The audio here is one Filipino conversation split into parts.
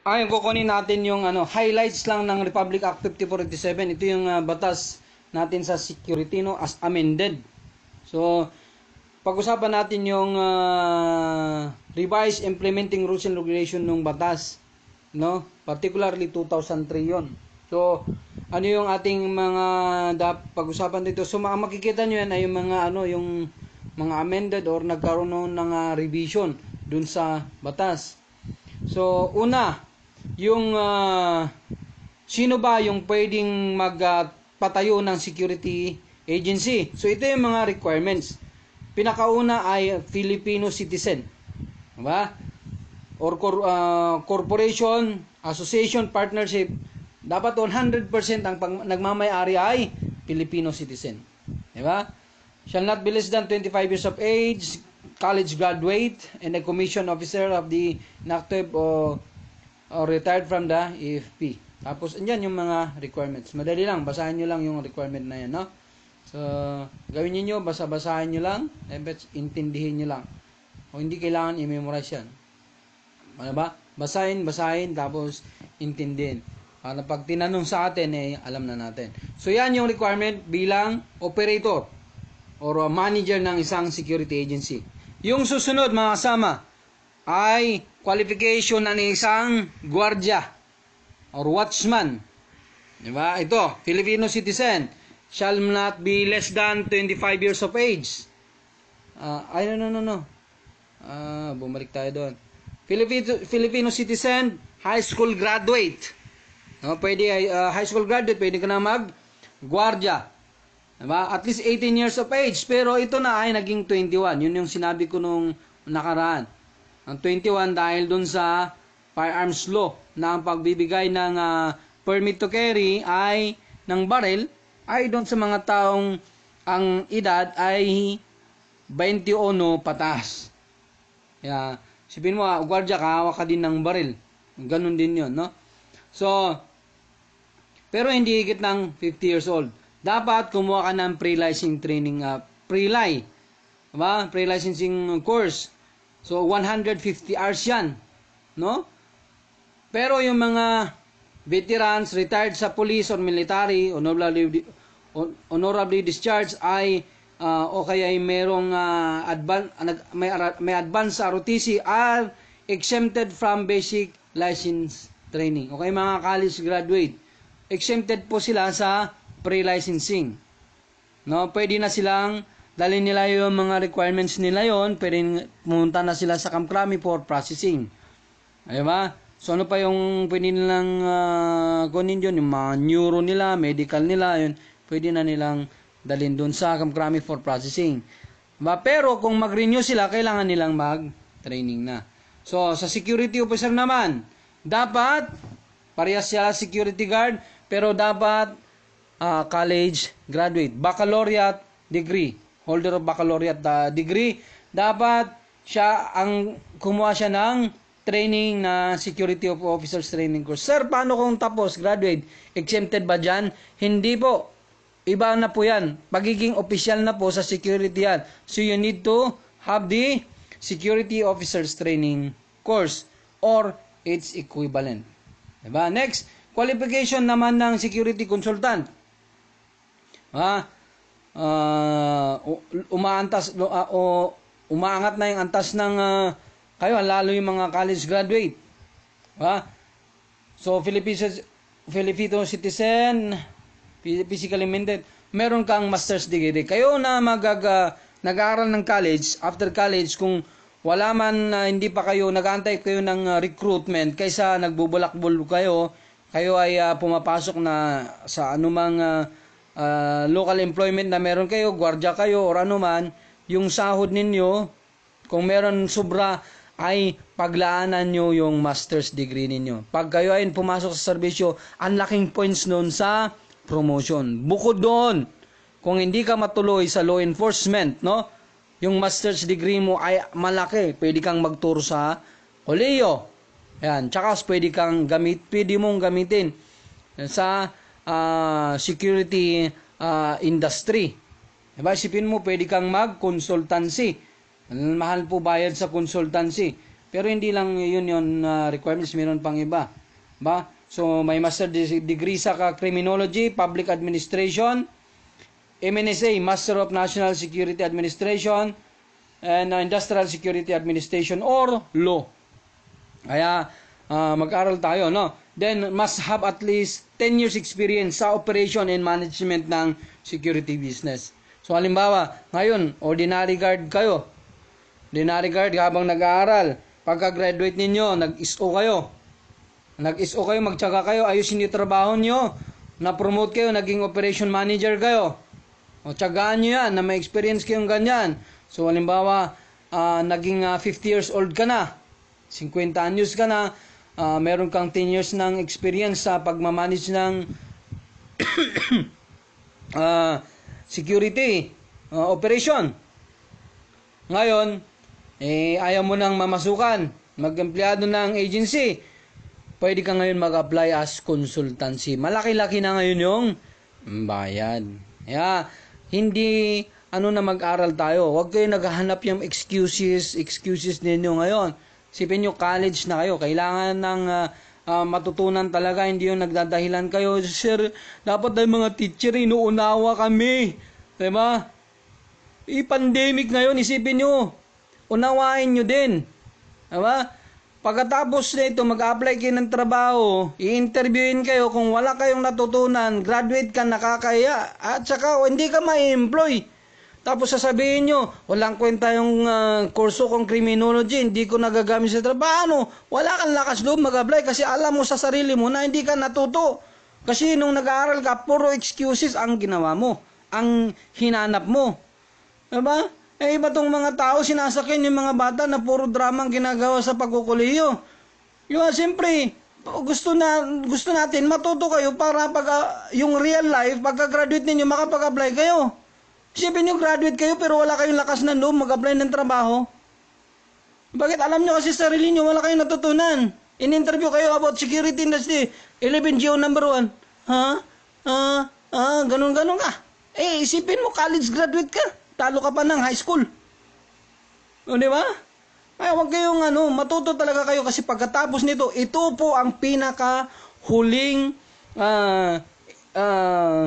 Ayun, ah, kukunin natin yung ano, highlights lang ng Republic Act 5487. Ito yung uh, batas natin sa security no as amended. So, pag-usapan natin yung uh, revised implementing rules and regulation ng batas no particularly 2003 yon so ano yung ating mga pag-usapan dito so ma- makikita niyo yan ay yung mga ano yung mga amended or nagkaroon ng uh, revision dun sa batas so una yung uh, sino ba yung pwedeng magpatayo uh, ng security agency. So ito yung mga requirements. Pinakauna ay Filipino citizen. Diba? Or cor- uh, corporation, association, partnership. Dapat 100% ang pag- nagmamayari ay Filipino citizen. Diba? Shall not be less than 25 years of age, college graduate, and a commission officer of the NACTEB o oh, or oh, retired from the AFP. Tapos, andyan yung mga requirements. Madali lang, basahin nyo lang yung requirement na yan, no? So, gawin niyo basa-basahin nyo lang, dapat intindihin nyo lang. O hindi kailangan i-memorize yan. Ano ba? Basahin, basahin, tapos intindihin. Para pag tinanong sa atin, eh, alam na natin. So, yan yung requirement bilang operator or manager ng isang security agency. Yung susunod, mga kasama, ay qualification ng isang gwardiya or watchman. Di ba? Ito, Filipino citizen shall not be less than 25 years of age. Uh, ay, no, no, no, no. Ah, bumalik tayo doon. Filipino, Filipino citizen, high school graduate. No, pwede, uh, high school graduate, pwede ka na mag gwardiya. Diba? At least 18 years of age. Pero ito na ay naging 21. Yun yung sinabi ko nung nakaraan ang 21 dahil doon sa firearms law na ang pagbibigay ng uh, permit to carry ay ng barrel ay doon sa mga taong ang edad ay 21 patas. Kaya, sabihin mo, ah, gwardiya ka, hawak ka din ng baril. Ganun din yon no? So, pero hindi higit ng 50 years old. Dapat kumuha ka ng pre-licensing training, uh, ah, pre-li, diba? pre-licensing course So 150 hours 'yan, no? Pero yung mga veterans, retired sa police or military, honorably honorably discharged ay uh, o kaya ay merong uh, advan, may may advance sa ROTC are exempted from basic license training. Okay mga college graduate, exempted po sila sa pre-licensing. No, pwede na silang Dali nila yung mga requirements nila yon, pero pumunta na sila sa Kamkrami for processing. Ayun ba? So ano pa yung pwede nilang uh, kunin yun, yung mga neuro nila, medical nila, yun, pwede na nilang dalhin doon sa Kamkrami for processing. Ba? Pero kung mag-renew sila, kailangan nilang mag-training na. So sa security officer naman, dapat parehas sila security guard, pero dapat uh, college graduate, baccalaureate degree holder of baccalaureate uh, degree, dapat siya ang kumuha siya ng training na security of officers training course. Sir, paano kung tapos, graduate, exempted ba dyan? Hindi po. Iba na po yan. Pagiging official na po sa security yan. So you need to have the security officers training course or its equivalent. Diba? Next, qualification naman ng security consultant. Ha? uh, umaantas uh, o umaangat na yung antas ng uh, kayo lalo yung mga college graduate. Ha? So Filipino Filipino citizen physically minded, meron kang master's degree. Kayo na magag uh, nag-aaral ng college, after college kung wala man uh, hindi pa kayo nag kayo ng uh, recruitment kaysa nagbubulakbol kayo, kayo ay uh, pumapasok na sa anumang uh, uh, local employment na meron kayo, gwardya kayo or ano man, yung sahod ninyo, kung meron sobra ay paglaanan nyo yung master's degree ninyo. Pag kayo ay pumasok sa serbisyo, ang laking points noon sa promotion. Bukod doon, kung hindi ka matuloy sa law enforcement, no? Yung master's degree mo ay malaki. Pwede kang magturo sa koleyo. Yan. Tsaka pwede kang gamit, pwede mong gamitin sa uh, security uh, industry. Diba? Isipin mo, pwede kang mag-consultancy. Mahal po bayad sa consultancy. Pero hindi lang yun yun uh, requirements, meron pang iba. Ba? So, may master degree sa ka criminology, public administration, MNSA, Master of National Security Administration, and uh, Industrial Security Administration or Law. Kaya, uh, mag-aral tayo, no? then must have at least 10 years experience sa operation and management ng security business. So halimbawa, ngayon, ordinary guard kayo. Ordinary guard habang nag-aaral. Pagka-graduate ninyo, nag-SO kayo. Nag-SO kayo, magtsaga kayo, ayusin niyo trabaho niyo, Na-promote kayo, naging operation manager kayo. O tsagaan niyo yan, na may experience kayong ganyan. So halimbawa, uh, naging uh, ah, 50 years old ka na, 50 anyos ka na, uh, meron kang 10 years ng experience sa pagmamanage ng uh, security uh, operation. Ngayon, eh, ayaw mo nang mamasukan, mag-empleyado ng agency, pwede ka ngayon mag-apply as consultancy. Malaki-laki na ngayon yung bayad. Kaya, hindi ano na mag-aral tayo. Huwag kayo naghahanap yung excuses, excuses ninyo ngayon. Sipin nyo, college na kayo. Kailangan ng uh, uh, matutunan talaga. Hindi yung nagdadahilan kayo. Sir, dapat ay mga teacher, inuunawa kami. Diba? I-pandemic ngayon, isipin nyo. Unawain nyo din. Diba? Pagkatapos nito, mag-apply kayo ng trabaho, i-interviewin kayo. Kung wala kayong natutunan, graduate ka, nakakaya. At saka, hindi ka ma-employ. Tapos sasabihin nyo, walang kwenta yung uh, kurso kong criminology, hindi ko nagagamit sa trabaho. Wala kang lakas loob mag-apply kasi alam mo sa sarili mo na hindi ka natuto. Kasi nung nag-aaral ka, puro excuses ang ginawa mo, ang hinanap mo. Diba? Eh iba tong mga tao, sinasakin yung mga bata na puro drama ang ginagawa sa pagkukuliyo. Yung diba? siyempre, gusto na gusto natin matuto kayo para pag uh, yung real life pagka-graduate ninyo makapag-apply kayo. Isipin nyo, graduate kayo pero wala kayong lakas ng loob mag-apply ng trabaho. Bakit alam nyo kasi sarili nyo, wala kayong natutunan. In-interview kayo about security industry, 11 geo number 1. Ha? Ah, ah, ganun ganun ka. Eh, isipin mo, college graduate ka. Talo ka pa ng high school. O, di ba? Ay, huwag kayong ano, matuto talaga kayo kasi pagkatapos nito, ito po ang pinaka huling uh, ah, uh, ah,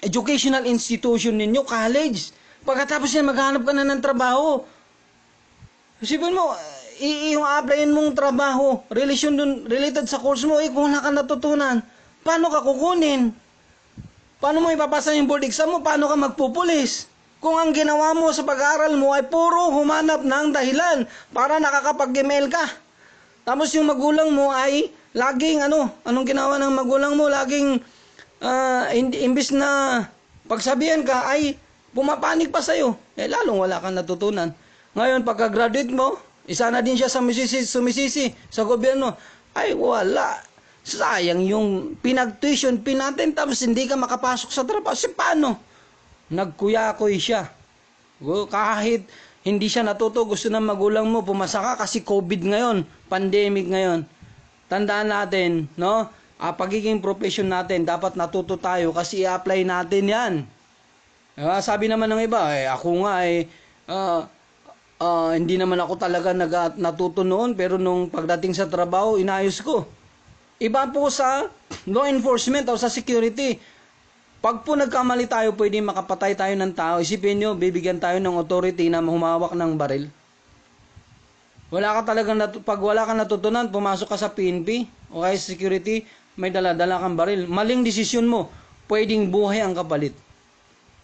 educational institution ninyo, college. Pagkatapos yan, maghanap ka na ng trabaho. Isipin mo, i- yung applyin mong trabaho, relation dun, related sa course mo, eh, kung wala ka natutunan, paano ka kukunin? Paano mo ipapasa yung board exam mo? Paano ka magpupulis? Kung ang ginawa mo sa pag-aaral mo ay puro humanap ng dahilan para nakakapag-email ka. Tapos yung magulang mo ay laging ano, anong ginawa ng magulang mo? Laging uh, hindi, imbis na pagsabihan ka ay pumapanik pa sa'yo. Eh, lalong wala kang natutunan. Ngayon, pagka-graduate mo, isa na din siya sa misisi, sumisisi sa gobyerno. Ay, wala. Sayang yung pinag-tuition, pinatin, tapos hindi ka makapasok sa trabaho. Si paano? Nagkuyakoy siya. Kahit hindi siya natuto, gusto ng magulang mo, pumasa ka kasi COVID ngayon, pandemic ngayon. Tandaan natin, no? uh, pagiging profession natin, dapat natuto tayo kasi i-apply natin yan. Uh, sabi naman ng iba, eh, ako nga eh, uh, uh, hindi naman ako talaga nag natuto noon pero nung pagdating sa trabaho, inayos ko. Iba po sa law enforcement o sa security. Pag po nagkamali tayo, pwede makapatay tayo ng tao. Isipin nyo, bibigyan tayo ng authority na humawak ng baril. Wala ka talagang, nat- pag wala kang natutunan, pumasok ka sa PNP o kaya security, may dala-dala kang baril. Maling desisyon mo, pwedeng buhay ang kapalit.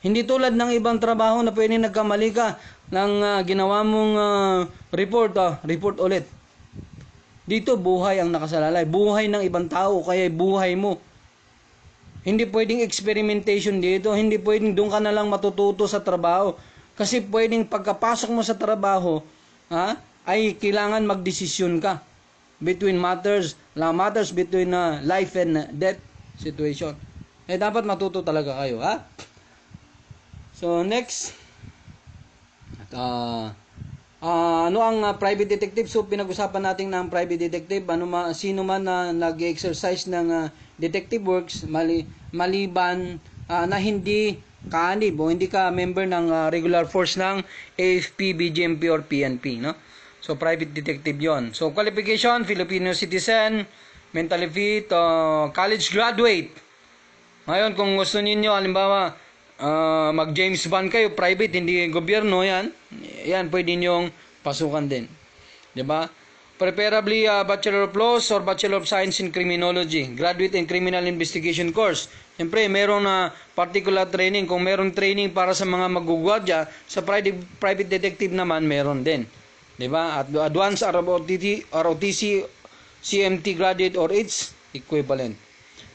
Hindi tulad ng ibang trabaho na pwedeng nagkamali ka ng uh, ginawa mong uh, report, uh, report ulit. Dito buhay ang nakasalalay, buhay ng ibang tao, kaya buhay mo. Hindi pwedeng experimentation dito, hindi pwedeng doon ka na lang matututo sa trabaho. Kasi pwedeng pagkapasok mo sa trabaho, ha, ay kailangan magdesisyon ka between matters lang matters between uh, life and uh, death situation. Eh, dapat matuto talaga kayo, ha? So, next. At, uh, uh, ano ang uh, private detective? So, pinag-usapan natin ng private detective. Ano ma, sino man na uh, nag-exercise ng uh, detective works mali, maliban uh, na hindi kaanib o hindi ka member ng uh, regular force ng AFP, BGMP, or PNP, no? So, private detective yon. So, qualification, Filipino citizen, mentally fit, uh, college graduate. Ngayon, kung gusto niyo halimbawa, uh, mag James Bond kayo, private, hindi gobyerno yan. Yan, pwede niyong pasukan din. Di ba? Preferably uh, Bachelor of Laws or Bachelor of Science in Criminology, Graduate in Criminal Investigation course. Siyempre, meron na uh, particular training. Kung meron training para sa mga magugwadya, sa private, private detective naman, meron din. 'Di ba? At advance ROTC, ROTC CMT graduate or its equivalent.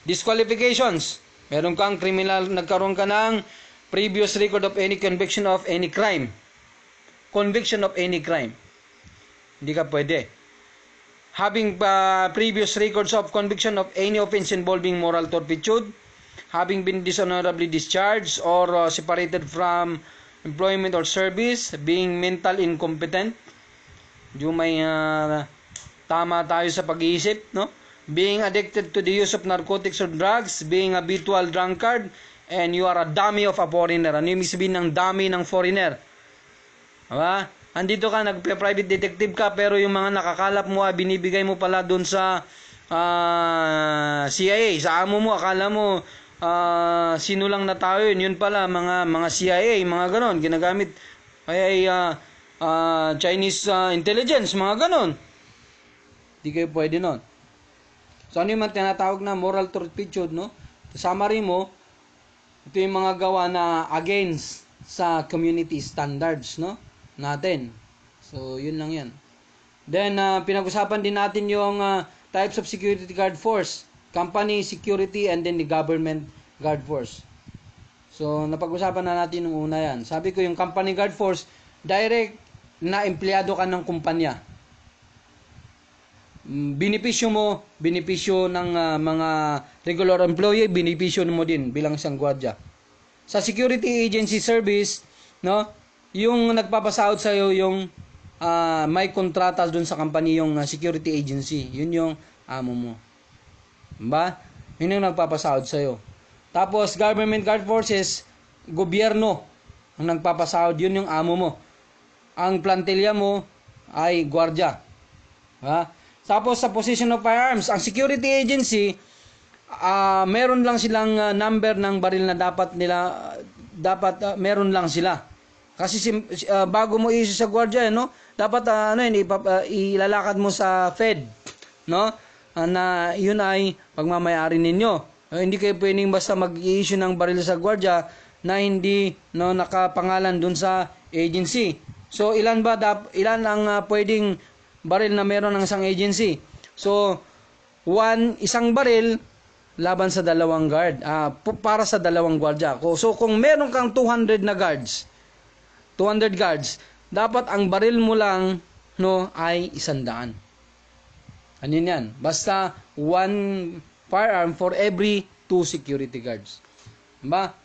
Disqualifications. Meron kang criminal, nagkaroon ka ng previous record of any conviction of any crime. Conviction of any crime. Hindi ka pwede. Having uh, previous records of conviction of any offense involving moral turpitude, having been dishonorably discharged or uh, separated from employment or service, being mental incompetent, yung may uh, tama tayo sa pag-iisip, no? Being addicted to the use of narcotics or drugs, being a habitual drunkard, and you are a dummy of a foreigner. Ano yung sabihin ng dummy ng foreigner? Diba? Andito ka, nagpe-private detective ka, pero yung mga nakakalap mo, ah, binibigay mo pala doon sa uh, ah, CIA, sa amo mo, akala mo, uh, sino lang na tao yun, yun pala, mga, mga CIA, mga ganon, ginagamit. Kaya, uh, uh, Chinese uh, intelligence, mga ganon. Hindi kayo pwede nun. So ano yung tinatawag na moral turpitude, no? Summary mo, ito yung mga gawa na against sa community standards, no? Natin. So yun lang yan. Then, uh, pinag-usapan din natin yung uh, types of security guard force. Company security and then the government guard force. So, napag-usapan na natin nung una yan. Sabi ko, yung company guard force, direct na empleyado ka ng kumpanya. Mm, binipisyo mo, binipisyo ng uh, mga regular employee, binipisyo mo din bilang isang gwardiya. Sa security agency service, no, yung nagpapasahod sa iyo yung uh, may kontrata doon sa company yung ah, security agency. Yun yung amo mo. Ba? Yun yung nagpapasahod sa iyo. Tapos government guard forces, gobyerno ang nagpapasahod, yun yung amo mo ang plantilla mo ay gwardiya. Ha? Tapos sa position of firearms, ang security agency uh, meron lang silang uh, number ng baril na dapat nila dapat uh, meron lang sila. Kasi uh, bago mo issue sa gwardiya, eh, no? Dapat uh, ano yun, ipap, uh, ilalakad mo sa Fed, no? na yun ay pagmamayari ninyo. Uh, hindi kayo pwedeng basta mag-issue ng baril sa gwardiya na hindi no nakapangalan dun sa agency. So ilan ba dap, ilan ang uh, pwedeng baril na meron ng isang agency? So one isang baril laban sa dalawang guard uh, para sa dalawang gwardiya. So kung meron kang 200 na guards, 200 guards, dapat ang baril mo lang no ay 100. Ano yan? Basta one firearm for every two security guards. Ba?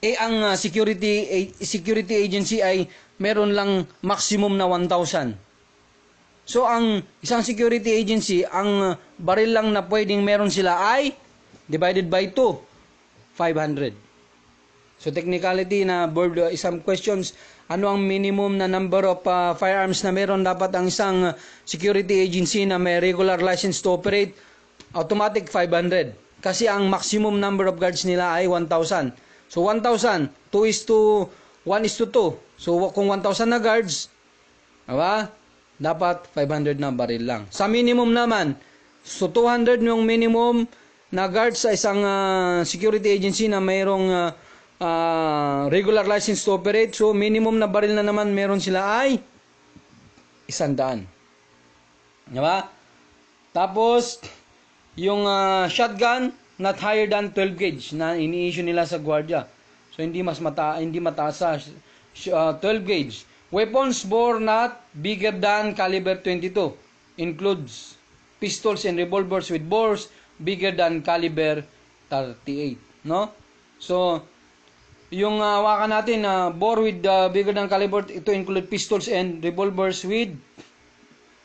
eh ang ah, security eh, security agency ay meron lang maximum na 1,000. So ang isang security agency, ang ah, baril lang na pwedeng meron sila ay divided by 2, 500. So technicality na board uh, ah, some questions, ano ang minimum na number of uh, firearms na meron dapat ang isang security agency na may regular license to operate? Automatic 500. Kasi ang maximum number of guards nila ay 1,000. So 1,000, 2 is to 1 is to 2. So kung 1,000 na guards, diba? Dapat 500 na baril lang. Sa minimum naman, so 200 yung minimum na guards sa isang uh, security agency na mayroong uh, uh, regular license to operate. So minimum na baril na naman meron sila ay isandaan. Diba? Tapos, yung uh, shotgun, not higher than 12 gauge na ini-issue nila sa gwardiya. So hindi mas mata hindi mataas sa uh, 12 gauge. Weapons bore not bigger than caliber 22 includes pistols and revolvers with bores bigger than caliber 38, no? So yung uh, hawakan natin na uh, bore with uh, bigger than caliber ito include pistols and revolvers with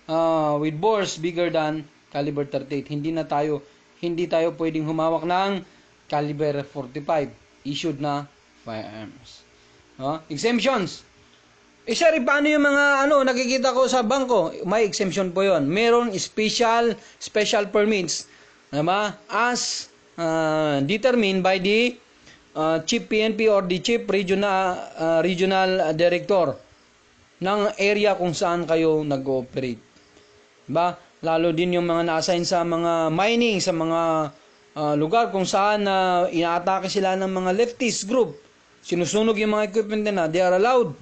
uh, with bores bigger than caliber 38. Hindi na tayo hindi tayo pwedeng humawak ng caliber 45 issued na firearms. No? Exemptions. Eh sir, paano yung mga ano, nakikita ko sa bangko? May exemption po yon. Meron special, special permits. Diba? As uh, determined by the uh, Chief PNP or the Chief Regional, uh, Regional Director ng area kung saan kayo nag-ooperate. Diba? lalo din yung mga na-assign sa mga mining, sa mga uh, lugar kung saan na uh, inaatake sila ng mga leftist group. Sinusunog yung mga equipment nila. They are allowed,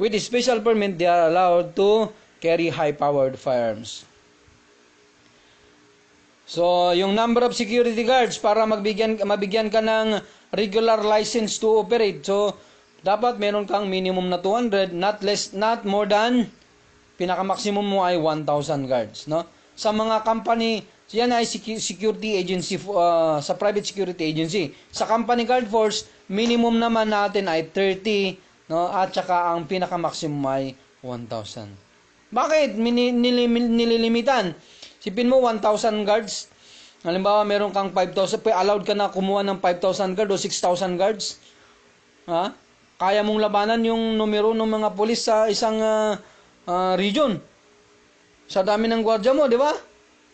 with a special permit, they are allowed to carry high-powered firearms. So, yung number of security guards para magbigyan, mabigyan ka ng regular license to operate. So, dapat meron kang minimum na 200, not less, not more than, pinaka-maximum mo ay 1,000 guards, no? sa mga company, yan ay security agency, uh, sa private security agency. Sa company guard force, minimum naman natin ay 30, no? at saka ang pinaka-maximum ay 1,000. Bakit Mini, nilim, nililimitan? Sipin mo 1,000 guards, Halimbawa, meron kang 5,000, allowed ka na kumuha ng 5,000 guards o 6,000 guards. Ha? Kaya mong labanan yung numero ng mga pulis sa isang uh, uh, region sa dami ng gwardiya mo, di ba?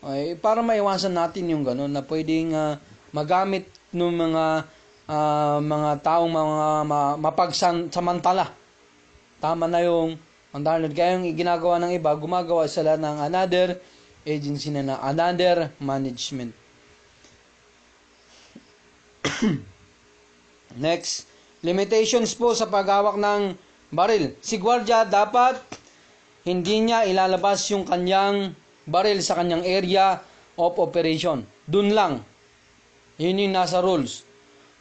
Ay, para maiwasan natin yung gano'n na pwedeng uh, magamit ng mga uh, mga taong mga ma, mapagsamantala. Tama na yung ang download kaya ginagawa ng iba, gumagawa sila ng another agency na na another management. Next, limitations po sa paghawak ng baril. Si Guardia dapat hindi niya ilalabas yung kanyang baril sa kanyang area of operation. Dun lang. Yun yung nasa rules.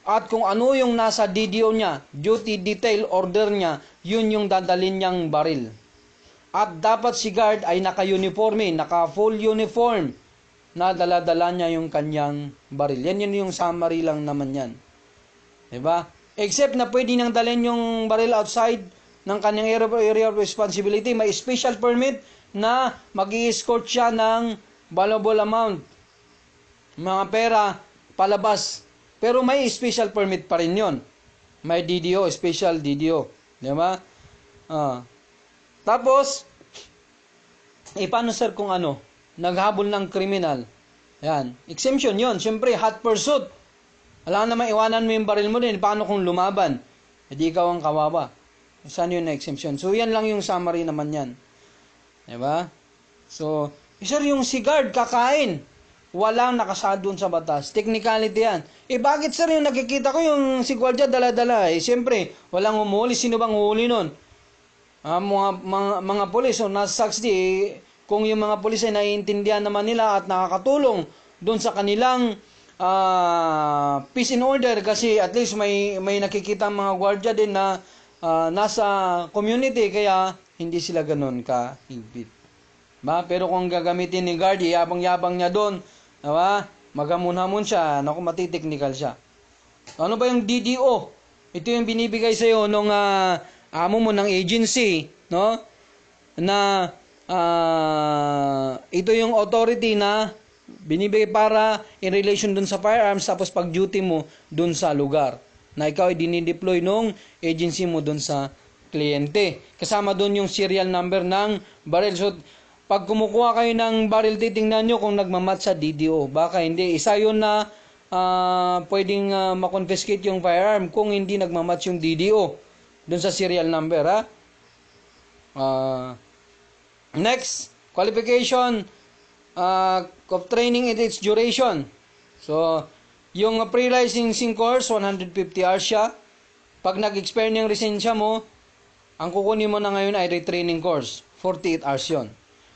At kung ano yung nasa DDO niya, duty detail order niya, yun yung dadalin niyang baril. At dapat si guard ay naka-uniforme, naka-full uniform na daladala niya yung kanyang baril. Yan yun yung summary lang naman yan. ba? Diba? Except na pwede niyang dalhin yung baril outside ng kanyang area of responsibility, may special permit na mag escort siya ng valuable amount, mga pera, palabas. Pero may special permit pa rin yon. May DDO, special DDO. Di ba? Uh, tapos, eh paano sir kung ano? Naghabol ng kriminal. Yan. Exemption yon. Siyempre, hot pursuit. Wala namang iwanan mo yung baril mo din. Paano kung lumaban? Hindi eh, ikaw ang kawawa. Saan yun na exemption? So, yan lang yung summary naman yan. Diba? So, eh, sir, yung sigard, kakain. Walang nakasad dun sa batas. Technicality yan. Eh, bakit sir, yung nakikita ko yung si Guardia dala-dala? Eh, siyempre, walang humuli. Sino bang huli nun? Ah, mga, mga, mga polis, o so, nasa saksi, eh, kung yung mga polis ay naiintindihan naman nila at nakakatulong doon sa kanilang uh, peace and order kasi at least may may nakikita mga gwardiya din na uh, nasa community kaya hindi sila ganun ka higpit. Ba? Pero kung gagamitin ni Guardy, yabang-yabang niya doon, ba? Magamunhamon siya, naku matiteknikal siya. Ano ba yung DDO? Ito yung binibigay sa iyo nung uh, amo mo ng agency, no? Na uh, ito yung authority na binibigay para in relation dun sa firearms tapos pag duty mo dun sa lugar na ikaw ay dinideploy nung agency mo doon sa kliyente. Kasama doon yung serial number ng barrel. So, pag kumukuha kayo ng barrel, titingnan nyo kung nagmamatch sa DDO. Baka hindi. Isa yun na uh, pwedeng uh, ah, makonfiscate yung firearm kung hindi nagmamatch yung DDO doon sa serial number. Ha? Uh, next, qualification uh, of training and its duration. So, yung pre-licensing course, 150 hours siya. Pag nag-expire ng resensya mo, ang kukunin mo na ngayon ay retraining course. 48 hours yon.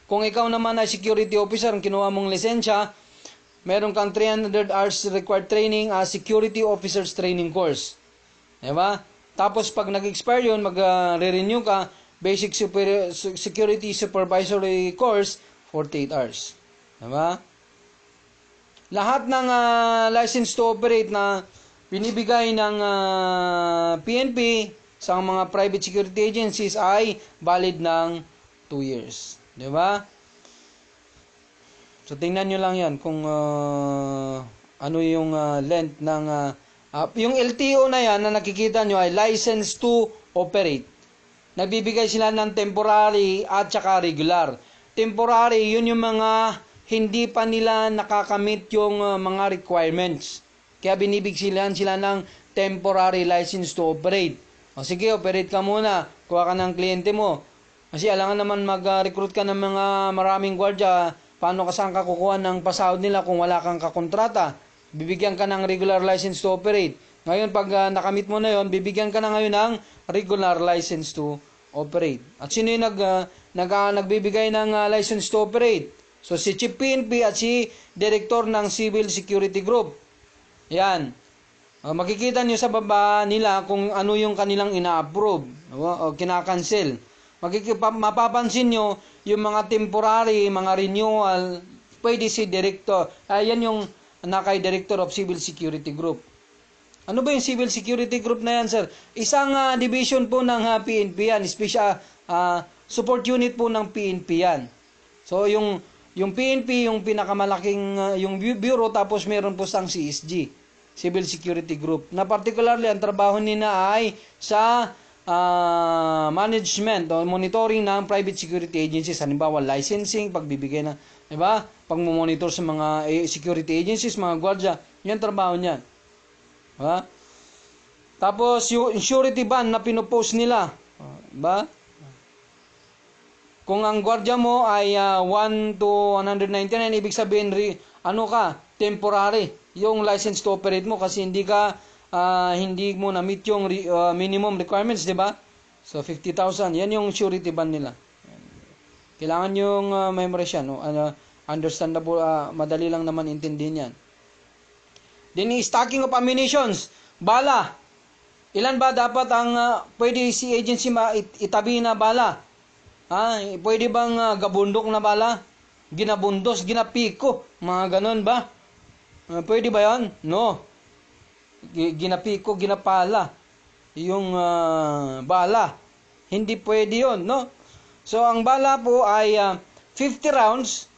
Kung ikaw naman ay security officer, ang kinuha mong lisensya, meron kang 300 hours required training as security officers training course. Diba? Tapos pag nag-expire yun, mag-renew ka, basic super, security supervisory course, 48 hours. Diba? lahat ng uh, license to operate na binibigay ng uh, ah, PNP sa mga private security agencies ay valid ng 2 years. Di ba? So, tingnan nyo lang yan kung uh, ano yung uh, length ng... Uh, uh, yung LTO na yan na nakikita nyo ay license to operate. Nagbibigay sila ng temporary at saka regular. Temporary, yun yung mga hindi pa nila nakakamit yung uh, mga requirements. Kaya binibigyan sila ng temporary license to operate. O sige, operate ka muna. Kuha ka ng kliyente mo. Kasi alangan naman mag-recruit ka ng mga maraming gwardya. Paano ka saan ka ng pasahod nila kung wala kang kakontrata? Bibigyan ka ng regular license to operate. Ngayon, pag uh, nakamit mo na yon, bibigyan ka na ngayon ng regular license to operate. At sino yung nag, uh, nag, uh, nagbibigay ng uh, license to operate? So si Chief PNP at si Director ng Civil Security Group. Yan. O, makikita nyo sa baba nila kung ano yung kanilang ina-approve o, o kinakancel. Makikip- mapapansin nyo yung mga temporary, mga renewal, pwede si Director. Ayan ah, yung nakay Director of Civil Security Group. Ano ba yung Civil Security Group na yan, sir? Isang uh, division po ng uh, ah, PNP yan, special uh, support unit po ng PNP yan. So yung yung PNP, yung pinakamalaking uh, yung bureau, tapos meron po sang CSG, Civil Security Group, na particularly ang trabaho nila ay sa uh, management o monitoring ng private security agencies halimbawa licensing pagbibigay ng di ba pagmo-monitor sa mga eh, security agencies mga gwardiya yan trabaho niyan di tapos yung surety bond na pinopost nila oh, di ba kung ang gwardiya mo ay uh, ah, 1 to 199, ibig sabihin, re, ano ka, temporary, yung license to operate mo kasi hindi ka, uh, hindi mo na-meet yung re, uh, ah, minimum requirements, di ba? So, 50,000, yan yung surety bond nila. Kailangan yung uh, memorize yan, no? uh, understandable, uh, madali lang naman intindihin yan. Then, stacking of ammunitions, bala, ilan ba dapat ang uh, pwede si agency ma- itabi na bala? Ah, pwede bang uh, gabundok na bala? Ginabundos, ginapiko, mga ganun ba? Uh, pwede ba yan? No. Ginapiko, ginapala yung uh, bala. Hindi pwede yon, no? So ang bala po ay uh, 50 rounds,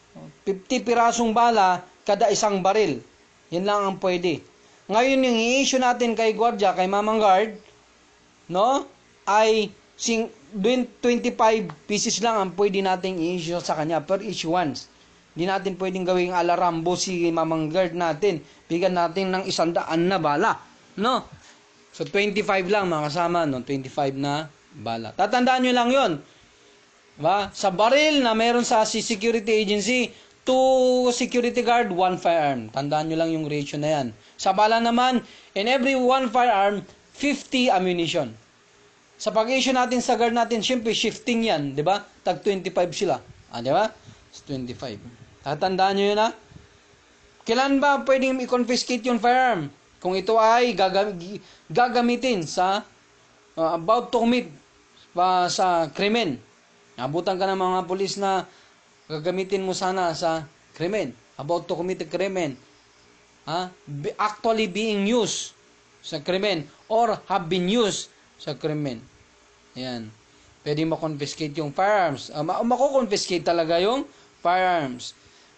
50 pirasong bala kada isang baril. Yan lang ang pwede. Ngayon yung i-issue natin kay Guardia, kay Mamang Guard, no? Ay sing 25 pieces lang ang pwede nating i-issue sa kanya per each issuance. Hindi natin pwedeng gawing alarambo si Mamang Guard natin. Bigyan natin ng isandaan na bala. No? So 25 lang mga kasama, no? 25 na bala. Tatandaan nyo lang yon. Ba? Sa baril na meron sa security agency, 2 security guard, 1 firearm. Tandaan nyo lang yung ratio na yan. Sa bala naman, in every 1 firearm, 50 ammunition. Sa pag-issue natin sa guard natin, syempre shifting yan, di ba? Tag 25 sila. Ah, di ba? 25. Tatandaan nyo yun ha? Kailan ba pwedeng i-confiscate yung firearm? Kung ito ay gagam- gagamitin sa uh, about to commit pa uh, sa krimen. Nabutan ka ng mga polis na gagamitin mo sana sa krimen. About to commit a krimen. Ha? Huh? Actually being used sa krimen or have been used sa krimen. Ayan. Pwede makonfiscate yung firearms. Uh, ma- makukonfiscate talaga yung firearms.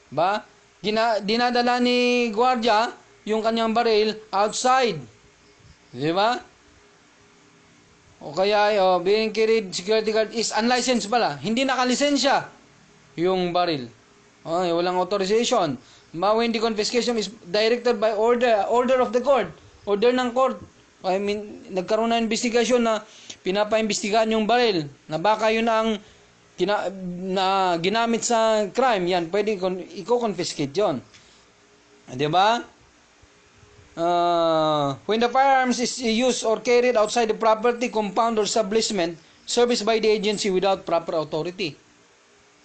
Ba? Gina- dinadala ni gwardiya yung kanyang baril outside. Di ba? O kaya, oh, being carried security guard is unlicensed pala. Hindi nakalisensya yung baril. Oh, walang authorization. Mawindi confiscation is directed by order order of the court. Order ng court. I mean, nagkaroon ng investigasyon na pinapaimbestigahan yung baril na baka yun ang gina, na ginamit sa crime yan pwede kon i-confiscate yon 'di ba uh, when the firearms is used or carried outside the property compound or establishment serviced by the agency without proper authority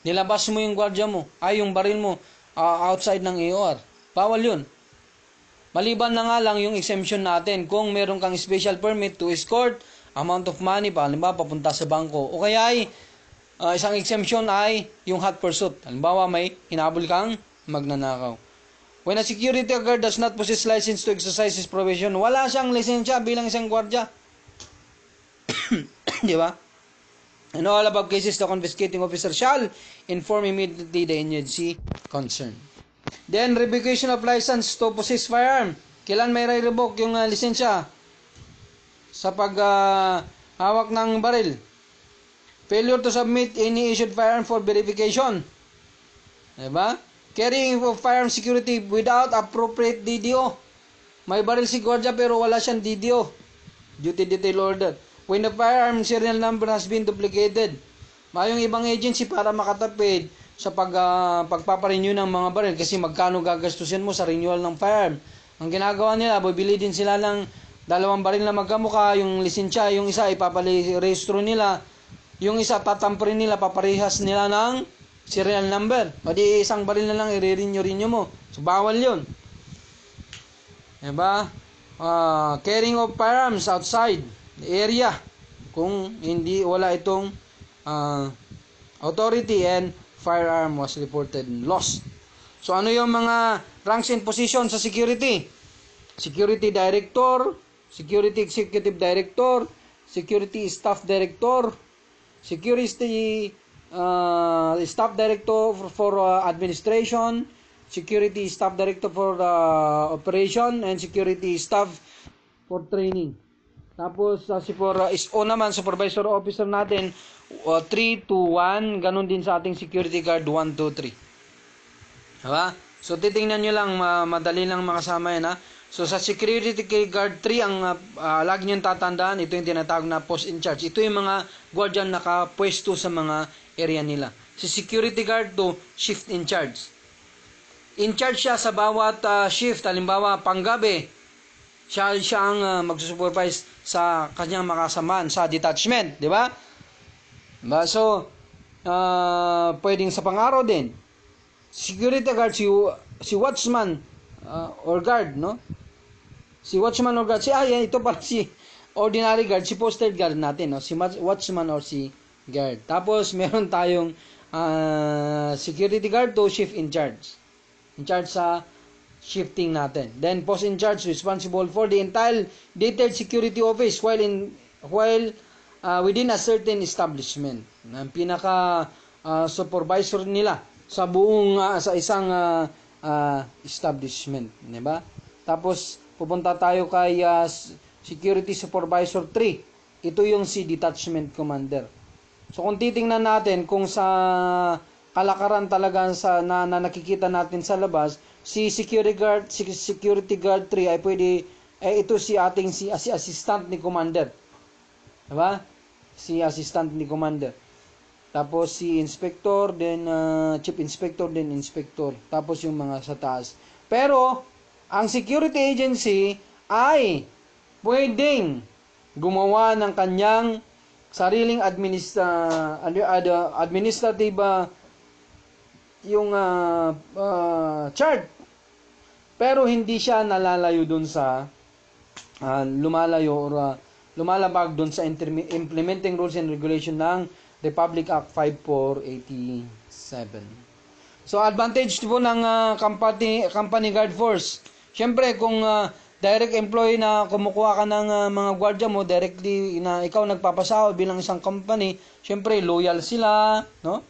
nilabas mo yung gwardiya mo ay yung baril mo uh, outside ng AOR bawal yun Maliban na nga lang yung exemption natin kung meron kang special permit to escort amount of money, halimbawa papunta sa bangko. O kaya ay uh, isang exemption ay yung hot pursuit. Halimbawa may hinabol kang magnanakaw. When a security guard does not possess license to exercise his profession, wala siyang lisensya bilang isang gwardya. Di ba? In all above cases, the confiscating officer shall inform immediately the agency concerned. Then, revocation of license to possess firearm. Kailan may re-revoke yung uh, lisensya? Sa paghawak uh, ng baril. Failure to submit any issued firearm for verification. Diba? Carrying of firearm security without appropriate DDO. May baril si Guardia pero wala siyang DDO. Duty detail order. When the firearm serial number has been duplicated. Mayong ibang agency para makatapid sa pag, uh, pagpaparenew ng mga baril kasi magkano gagastusin mo sa renewal ng firearm. Ang ginagawa nila, bibili din sila ng dalawang baril na magkamukha, yung lisensya, yung isa ipapalirehistro nila, yung isa tatamperin nila, paparehas nila ng serial number. O di isang baril na lang i-renew-renew mo. So bawal yun. Diba? Uh, ah, carrying of firearms outside the area kung hindi wala itong uh, authority and firearm was reported lost. So ano yung mga ranks and position sa security? Security Director, Security Executive Director, Security Staff Director, Security uh, Staff Director for, for uh, Administration, Security Staff Director for uh, Operation, and Security Staff for Training. Tapos uh, si for uh, is o naman supervisor officer natin uh, 3 to 1, ganun din sa ating security guard 1 2 3. Diba? So titingnan niyo lang uh, madali lang makasama yan ha. So sa security guard 3 ang uh, uh lagi niyo tatandaan, ito yung tinatawag na post in charge. Ito yung mga guardian nakapwesto sa mga area nila. Si security guard 2, shift in charge. In charge siya sa bawat uh, shift, halimbawa panggabi, siya siya ang uh, magsusupervise sa kanyang makasamaan sa detachment, di ba? Diba? So, uh, pwedeng sa pang-araw din. Security guard, si, si watchman uh, or guard, no? Si watchman or guard. Si, ah, yan, ito pala si ordinary guard, si posted guard natin, no? Si watchman or si guard. Tapos, meron tayong uh, security guard to shift in charge. In charge sa shifting natin. Then post in charge responsible for the entire detailed security office while in while uh, within a certain establishment ng pinaka uh, supervisor nila sa buong uh, sa isang uh, uh, establishment, 'di ba? Tapos pupunta tayo kay uh, Security Supervisor 3. Ito yung si Detachment Commander. So kung titingnan natin kung sa kalakaran talaga sa na, na nakikita natin sa labas, si security guard si security guard 3 ay pwede eh ito si ating si, si assistant ni commander. 'Di ba? si assistant ni commander. Tapos si inspector, then uh, chief inspector, then inspector. Tapos yung mga sa taas. Pero, ang security agency ay pwedeng gumawa ng kanyang sariling administra, administrative uh, yung uh, ah, uh, chart. Pero hindi siya nalalayo dun sa uh, lumalayo or uh, lumalabag doon sa implementing rules and regulation ng Republic Act 5487. So advantage po ng uh, company company guard force. Siyempre kung uh, direct employee na kumukuha ka ng uh, mga gwardiya mo directly na ikaw nagpapasahod bilang isang company, syempre loyal sila, no?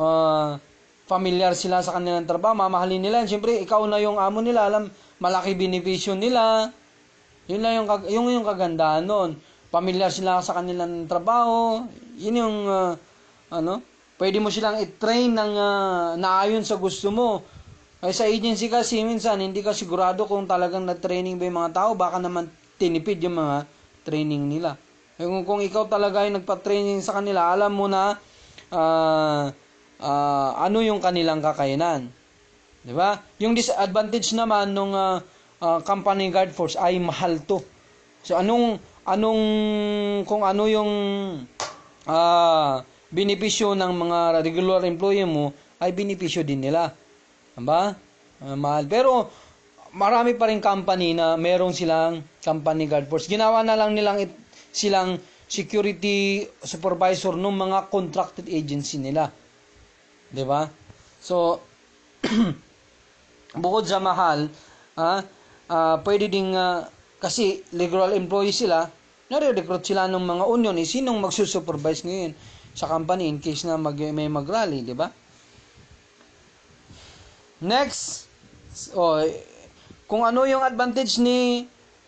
Uh, familiar sila sa kanilang trabaho, mamahalin nila. Syempre ikaw na yung amo nila, alam malaki benepisyo nila, yun lang yung, kag- yung, yung kagandahan noon. Pamilyar sila sa kanilang trabaho. Yun yung, uh, ano, pwede mo silang i-train ng uh, naayon sa gusto mo. Ay sa agency kasi minsan hindi ka sigurado kung talagang na-training ba yung mga tao, baka naman tinipid yung mga training nila. Ay eh, kung, kung ikaw talaga ay nagpa-training sa kanila, alam mo na uh, uh, ano yung kanilang kakayanan. 'Di ba? Yung disadvantage naman nung uh, uh, company guard force ay mahal to. So anong anong kung ano yung uh, benepisyo ng mga regular employee mo ay benepisyo din nila. Ba? Diba? Uh, mahal. Pero marami pa rin company na meron silang company guard force. Ginawa na lang nilang it, silang security supervisor ng mga contracted agency nila. 'Di ba? So bukod sa mahal, ah, uh, pwede ding uh, kasi legal employee sila, nare-recruit sila ng mga union, eh, sinong magsusupervise ngayon sa company in case na mag, may mag-rally, di ba? Next, oh, kung ano yung advantage ni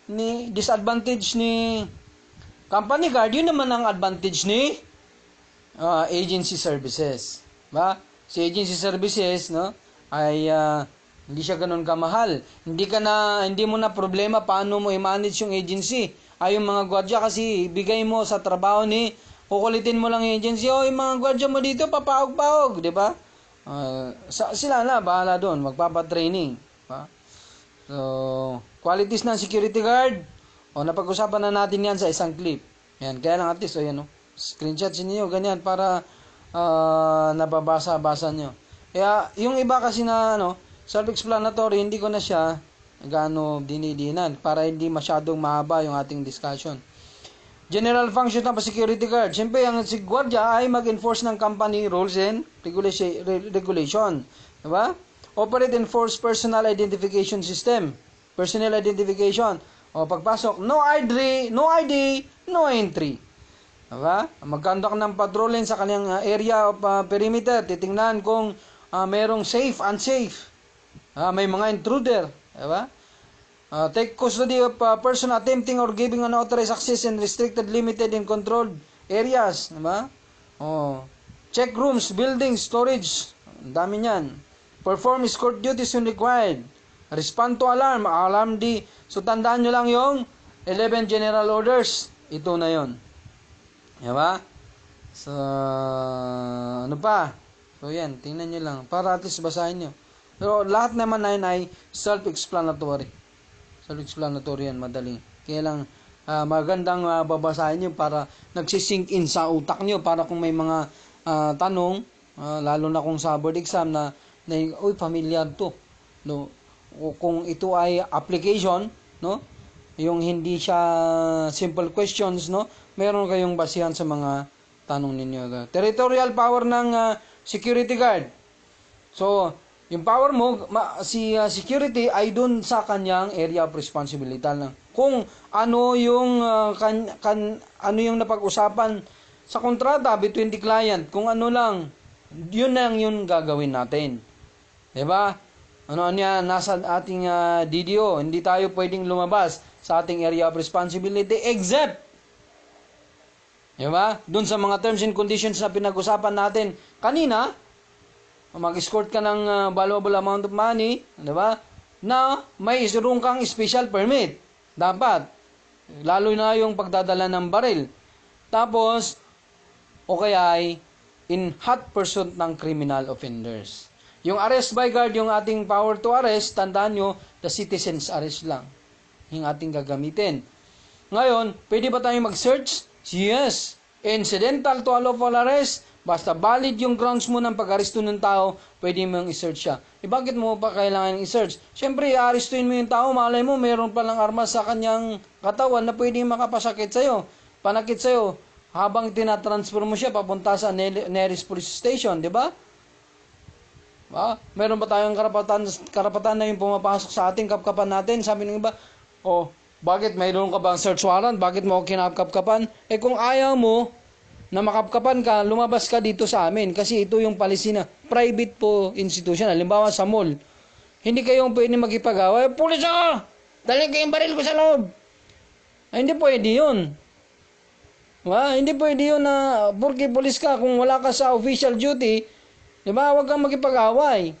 ni disadvantage ni company card, yun naman ang advantage ni uh, agency services. Ba? Si agency services, no, ay uh, hindi siya ganoon kamahal. Hindi ka na hindi mo na problema paano mo i-manage yung agency. Ay ah, yung mga gwardiya kasi bigay mo sa trabaho ni kukulitin mo lang yung agency. Oh, yung mga gwardiya mo dito papaog-paog di ba? Uh, sa, sila na bahala doon, magpapa-training, So, qualities ng security guard. oh napag-usapan na natin 'yan sa isang clip. Yan, kaya lang at least ayan oh, oh, screenshot niyo ganyan para uh, nababasa-basa niyo. Kaya yung iba kasi na ano, Self-explanatory, hindi ko na siya gaano dinidinan para hindi masyadong mahaba yung ating discussion. General function ng security guard. Siyempre, ang si guardia ay mag-enforce ng company rules and regulation. Diba? Operate and enforce personal identification system. Personal identification. O pagpasok, no ID, no ID, no entry. Diba? Mag-conduct ng patrolling sa kanyang ah, area of uh, perimeter. Titingnan kung uh, merong safe, unsafe. Uh, may mga intruder. Diba? Uh, take custody of a person attempting or giving unauthorized access in restricted, limited, and controlled areas. Diba? Oh. Check rooms, buildings, storage. Ang dami niyan. Perform escort duties when required. Respond to alarm. Alarm di. So, tandaan nyo lang yung 11 general orders. Ito na yon. Diba? So, ano pa? So, yan. Tingnan nyo lang. Para at least basahin nyo. Pero lahat naman na yun ay self-explanatory. Self-explanatory yan, madali. Kaya lang, uh, magandang uh, babasahin nyo para nagsisink in sa utak nyo para kung may mga uh, tanong, uh, lalo na kung sa board exam na, na uy, familiar to. No? O kung ito ay application, no? yung hindi siya simple questions, no? meron kayong basihan sa mga tanong ninyo. Territorial power ng uh, security guard. So, yung power mo, ma, si uh, security ay doon sa kanyang area of responsibility Lang. kung ano yung uh, kan, kan, ano yung napag-usapan sa kontrata between the client, kung ano lang, yun lang yun gagawin natin. 'Di ba? Ano niya ano nasa ating uh, ah, DDO, hindi tayo pwedeng lumabas sa ating area of responsibility except 'Di ba? Doon sa mga terms and conditions na pinag-usapan natin kanina, mag-escort ka ng uh, valuable amount of money, di ba? Na may isurong kang special permit. Dapat. Lalo na yung pagdadala ng baril. Tapos, o kaya ay in hot pursuit ng criminal offenders. Yung arrest by guard, yung ating power to arrest, tandaan nyo, the citizen's arrest lang yung ating gagamitin. Ngayon, pwede ba tayong mag-search? Yes. Incidental to unlawful arrest, Basta valid yung grounds mo ng pag-aristo ng tao, pwede mong isearch siya. E bakit mo pa kailangan i-search? Siyempre, aristuin mo yung tao, malay mo, meron palang armas sa kanyang katawan na pwede makapasakit sa'yo, panakit sa'yo, habang tinatransfer mo siya papunta sa Neris police station, di ba? Ba? Meron ba tayong karapatan karapatan na yung pumapasok sa ating kapkapan natin? Sabi ng iba, "Oh, bakit mayroon ka bang search warrant? Bakit mo kinakapkapan?" Eh kung ayaw mo, na makapkapan ka, lumabas ka dito sa amin kasi ito yung policy na private po institution. Halimbawa sa mall, hindi kayong pwede magipagawa. Eh, pulis ako! Dalhin ko baril ko sa loob! Ay, ah, hindi pwede yun. Diba? Hindi pwede yun na porque pulis ka kung wala ka sa official duty, di ba? Huwag kang magipag-away.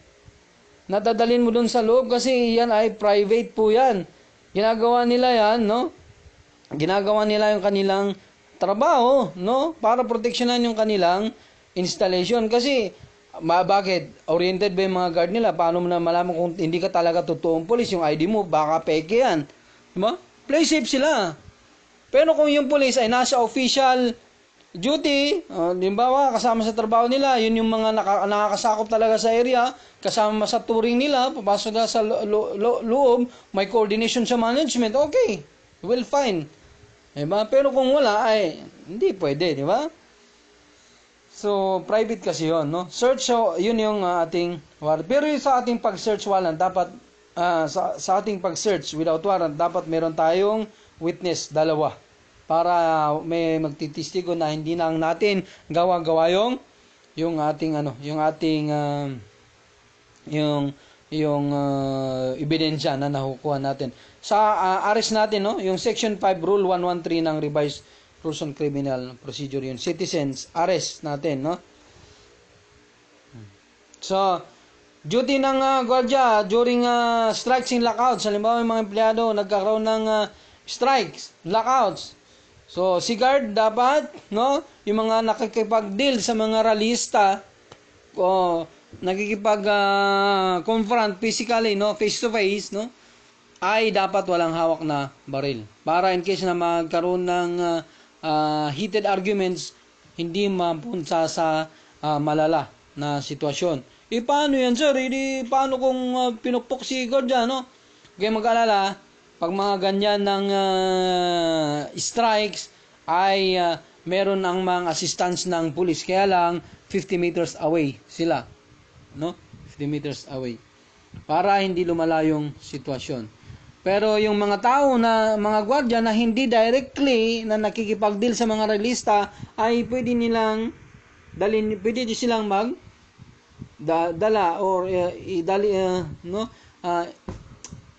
Natadalin mo dun sa loob kasi yan ay private po yan. Ginagawa nila yan, no? Ginagawa nila yung kanilang trabaho, no? Para proteksyonan yung kanilang installation. Kasi, ma bakit? Oriented ba yung mga guard nila? Paano mo na malaman kung hindi ka talaga totoong polis? Yung ID mo, baka peke yan. Diba? Play safe sila. Pero kung yung polis ay nasa official duty, uh, limbawa kasama sa trabaho nila, yun yung mga naka, nakakasakop talaga sa area, kasama sa touring nila, papasok na sa lo, lo, lo, loob, may coordination sa management, okay, well fine. Diba? Pero kung wala, ay, hindi pwede, di ba? So, private kasi yon no? Search, so, yun yung uh, ating warrant. Pero yung sa ating pag-search warrant, dapat, uh, sa, sa ating pag-search without warrant, dapat meron tayong witness, dalawa. Para may magtitistigo na hindi lang natin gawa-gawa yung, yung ating, ano, yung ating, um, uh, yung yung uh, ebidensya na nakukuha natin. Sa uh, ah, arrest natin, no, yung Section 5 Rule 113 ng Revised Rules on Criminal Procedure yung citizens arrest natin, no. So, duty ng uh, gwardiya during uh, strikes and lockouts, halimbawa yung mga empleyado nagkakaroon ng uh, strikes, lockouts. So, si guard dapat, no, yung mga nakakipag-deal sa mga ralista, oh, nagkikipag uh, confront physically no face to face no ay dapat walang hawak na baril para in case na magkaroon ng uh, uh, heated arguments hindi mapunta sa uh, malala na sitwasyon. E paano yan sir? Hindi eh, e, paano kung uh, pinukpok si Gordia no? kaya mag-alala pag mga ganyan ng uh, strikes ay uh, meron ang mga assistance ng pulis kaya lang 50 meters away sila no? 50 meters away. Para hindi lumala yung sitwasyon. Pero yung mga tao na mga gwardiya na hindi directly na nakikipag-deal sa mga realista ay pwede nilang dalin pwede din silang mag da, dala or uh, idali uh, no uh,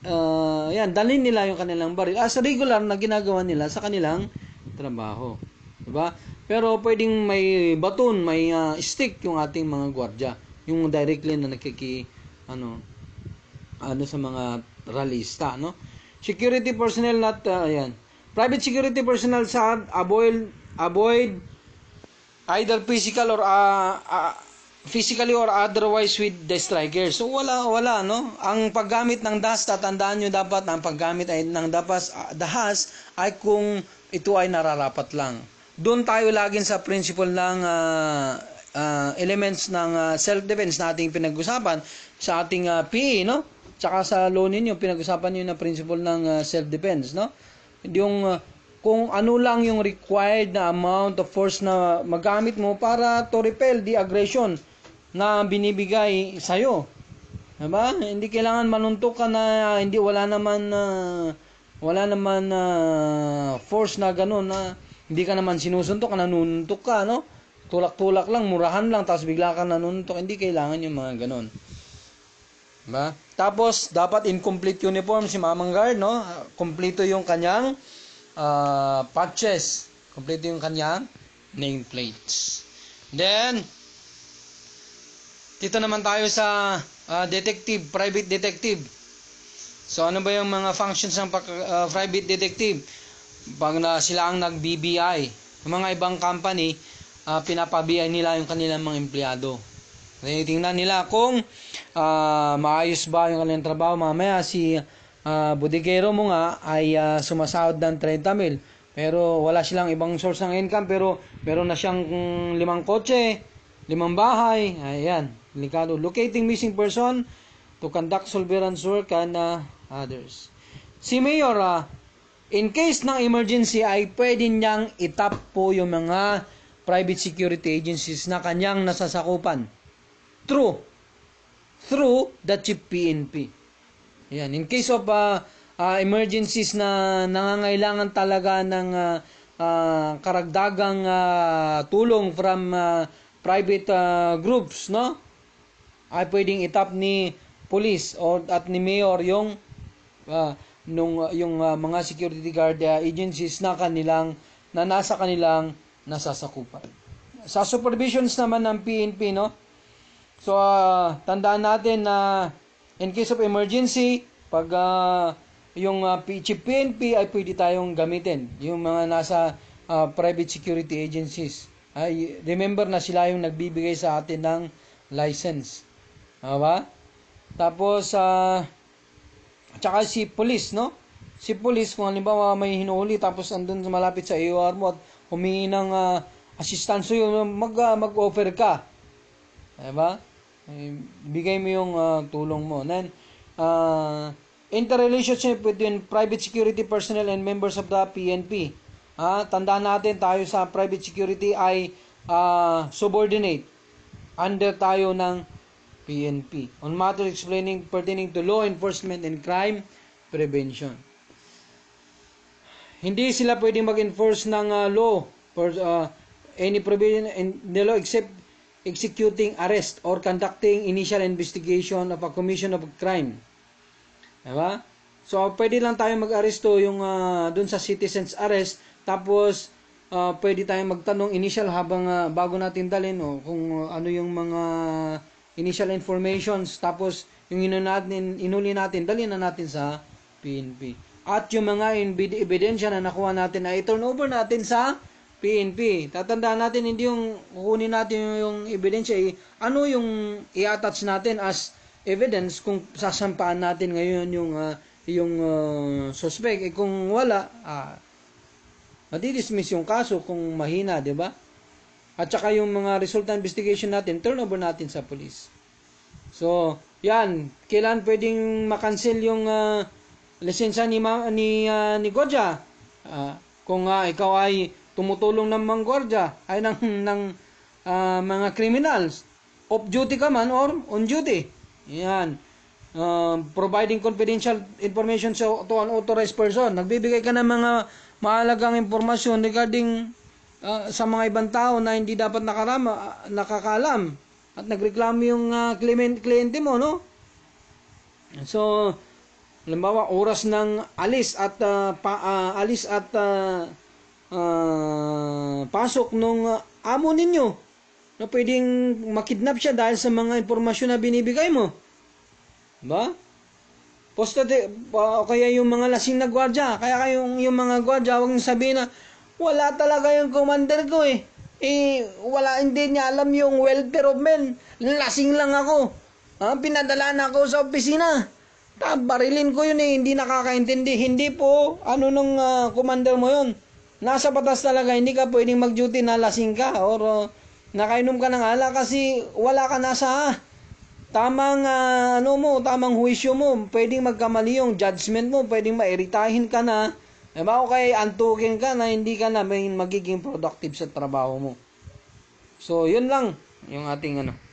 uh, yan dalin nila yung kanilang baril as regular na ginagawa nila sa kanilang trabaho. 'Di ba? Pero pwedeng may baton, may uh, stick yung ating mga gwardiya yung directly na nagkiki ano ano sa mga rallyista no security personnel not uh, ayan private security personnel sa avoid avoid either physical or uh, uh, physically or otherwise with the striker. So wala wala no. Ang paggamit ng DAS tatandaan niyo dapat ang paggamit ay ng DAS uh, DAS ay kung ito ay nararapat lang. Doon tayo laging sa principle ng uh, uh, elements ng uh, self-defense na ating pinag-usapan sa ating uh, ah, PE, no? Tsaka sa law ninyo, pinag-usapan niyo na principle ng uh, self-defense, no? Yung uh, kung ano lang yung required na amount of force na magamit mo para to repel the aggression na binibigay sa'yo. Diba? Hindi kailangan manuntok ka na hindi wala naman uh, wala naman uh, force na ganun na hindi ka naman sinusuntok, nanununtok ka, no? tulak-tulak lang, murahan lang, tapos bigla kang nanuntok. Hindi kailangan yung mga ganon. Ba? Diba? Tapos, dapat incomplete uniform si Mamang Guard, no? Kompleto yung kanyang uh, patches. Kompleto yung kanyang name plates. Then, dito naman tayo sa uh, detective, private detective. So ano ba yung mga functions ng uh, private detective? Pag na sila ang nag-BBI, yung mga ibang company, uh, ah, pinapabiyay nila yung kanilang mga empleyado. Tinitingnan nila kung uh, maayos ba yung kanilang trabaho. Mamaya si uh, ah, Budikero mo nga ay uh, sumasahod ng 30 mil. Pero wala silang ibang source ng income. Pero meron na siyang limang kotse, limang bahay. Ayan, likado. Locating missing person to conduct surveillance work and uh, others. Si Mayor, uh, in case ng emergency ay pwede niyang itap po yung mga private security agencies na kanyang nasasakupan through through the chief PNP. Yan, in case of uh, uh, emergencies na nangangailangan talaga ng uh, uh, karagdagang uh, tulong from uh, private uh, groups, no? Ay pwedeng itap ni police or at ni mayor yung uh, nung uh, yung uh, mga security guard uh, agencies na kanilang na nasa kanilang nasasakupan. Sa supervisions naman ng PNP, no? So, uh, tandaan natin na in case of emergency, pag uh, yung uh, ah, chip PNP ay pwede tayong gamitin. Yung mga nasa uh, private security agencies. Ay, remember na sila yung nagbibigay sa atin ng license. Aba? Tapos, uh, tsaka si police, no? Si police, kung halimbawa may hinuli, tapos andun malapit sa AOR mo at humingi ng uh, ah, assistance yun, mag, uh, mag-offer ka. Diba? Eh, bigay mo yung uh, tulong mo. Then, uh, interrelationship between private security personnel and members of the PNP. Ha? Uh, tandaan natin tayo sa private security ay uh, subordinate under tayo ng PNP on matters explaining pertaining to law enforcement and crime prevention hindi sila pwedeng mag-enforce ng uh, law for uh, any provision in the law except executing arrest or conducting initial investigation of a commission of a crime. Diba? So, pwede lang tayo mag-aresto yung uh, dun sa citizen's arrest tapos uh, pwede tayong magtanong initial habang uh, bago natin dalhin o oh, kung uh, ano yung mga initial informations tapos yung inuli natin, inuli natin dalhin na natin sa PNP. At yung mga ebidensya na nakuha natin ay turnover natin sa PNP. Tatandaan natin hindi yung kukunin natin yung ebidensya eh, ano yung i-attach natin as evidence kung sasampaan natin ngayon yung uh, yung uh, suspect eh, kung wala ah, matidismiss yung kaso kung mahina, 'di ba? At saka yung mga resulta investigation natin, turnover natin sa police. So, yan, kailan pwedeng makancel yung uh, lisensya ni, ma, ni, uh, ni Godja. Uh, ah, kung uh, ikaw ay tumutulong ng mga gwardiya, ay ng, ng uh, mga criminals, off duty ka man or on duty. Yan. Uh, providing confidential information so, to an authorized person. Nagbibigay ka ng mga mahalagang impormasyon regarding uh, sa mga ibang tao na hindi dapat nakarama, nakakalam at nagreklamo yung uh, kliyente mo, no? So, halimbawa oras ng alis at uh, pa, uh, alis at uh, uh, pasok nung amo ninyo na pwedeng makidnap siya dahil sa mga impormasyon na binibigay mo. Ba? Posta de, uh, kaya yung mga lasing na gwardiya, kaya kayong yung mga gwardiya, huwag nyo sabihin na wala talaga yung commander ko eh. Eh, wala hindi niya alam yung welfare of men. Lasing lang ako. Ha? Pinadala na ako sa opisina. Ah, barilin ko yun eh, hindi nakakaintindi. Hindi po, ano nung uh, commander mo yun. Nasa batas talaga, hindi ka pwedeng mag-duty na lasing ka or uh, nakainom ka ng ala kasi wala ka nasa tamang uh, ano mo, tamang huwisyo mo. Pwedeng magkamali yung judgment mo, pwedeng mairitahin ka na. Diba? O kaya antukin ka na hindi ka na magiging productive sa trabaho mo. So, yun lang yung ating ano.